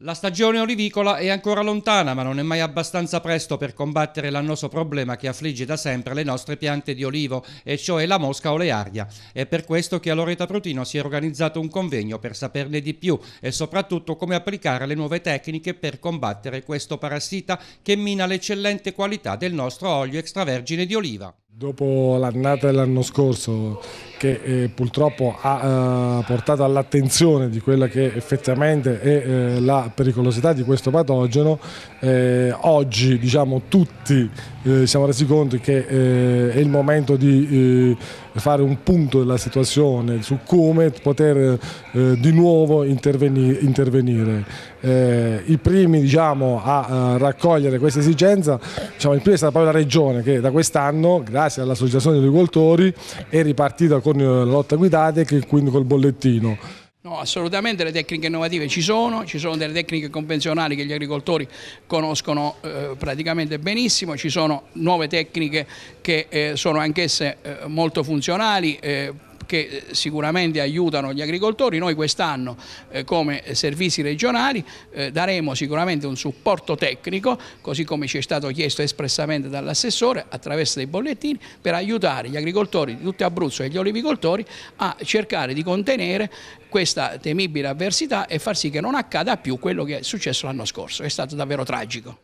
La stagione olivicola è ancora lontana, ma non è mai abbastanza presto per combattere l'annoso problema che affligge da sempre le nostre piante di olivo, e cioè la mosca olearia. È per questo che a Loreta Prutino si è organizzato un convegno per saperne di più e soprattutto come applicare le nuove tecniche per combattere questo parassita che mina l'eccellente qualità del nostro olio extravergine di oliva. Dopo l'annata dell'anno scorso che eh, purtroppo ha eh, portato all'attenzione di quella che effettivamente è eh, la pericolosità di questo patogeno, eh, oggi diciamo, tutti ci eh, siamo resi conto che eh, è il momento di fare un punto della situazione su come poter di nuovo interveni intervenire. I primi diciamo, a, a, raccogliere questa esigenza, diciamo, il primo è stata proprio la Regione che da quest'anno, grazie grazie all'associazione degli agricoltori, è ripartita con eh, la lotta guidata e quindi col bollettino. No, assolutamente le tecniche innovative ci sono, ci sono delle tecniche convenzionali che gli agricoltori conoscono eh, praticamente benissimo, ci sono nuove tecniche che eh, sono anch'esse eh, molto funzionali, eh, che eh, sicuramente aiutano gli agricoltori. Noi quest'anno eh, come servizi regionali eh, daremo sicuramente un supporto tecnico, così come ci è stato chiesto espressamente dall'assessore attraverso dei bollettini, per aiutare gli agricoltori di tutto Abruzzo e gli olivicoltori a cercare di contenere questa temibile avversità e far sì che non accada più quello che è successo l'anno scorso. È stato davvero tragico.